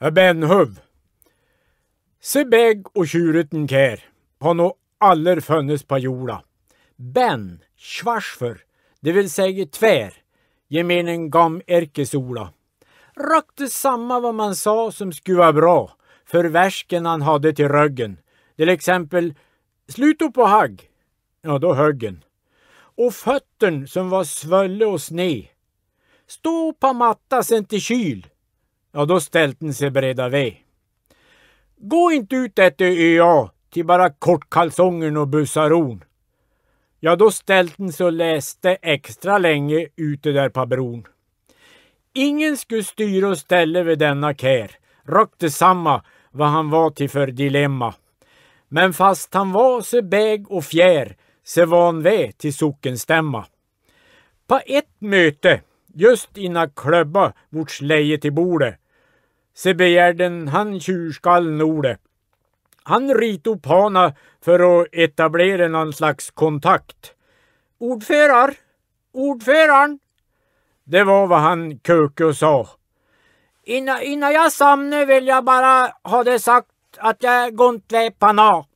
Benhuv. Bennhub. Sebeg och tjureten kär har nog aller funnits på jorda. Ben, schwarsför, det vill säga tvär, gemenen gam erkesola. Rakt samma vad man sa som skulle vara bra för värsken han hade till röggen. Till exempel sluto på hagg, ja då höggen. Och föttern som var svölle och sne. Stå på matta sen till kyl, Ja, då ställten sig Breda V. Gå inte ut efter ÖA till bara kortkalsongen och bussaron. Ja, då ställten sig och läste extra länge ute där på bron. Ingen skulle styra och ställa vid denna kär. Rakt detsamma vad han var till för dilemma. Men fast han var så bäg och fjär, så var han vä till sockenstämma. På ett möte, just innan klubba vårt leje till bordet, se begärden han tjurskallen ordet. Han rit upp hana för att etablera någon slags kontakt. Ordförar, ordföraren. Det var vad han Kökö sa. Innan, innan jag somnar vill jag bara ha det sagt att jag är Gontve Pana.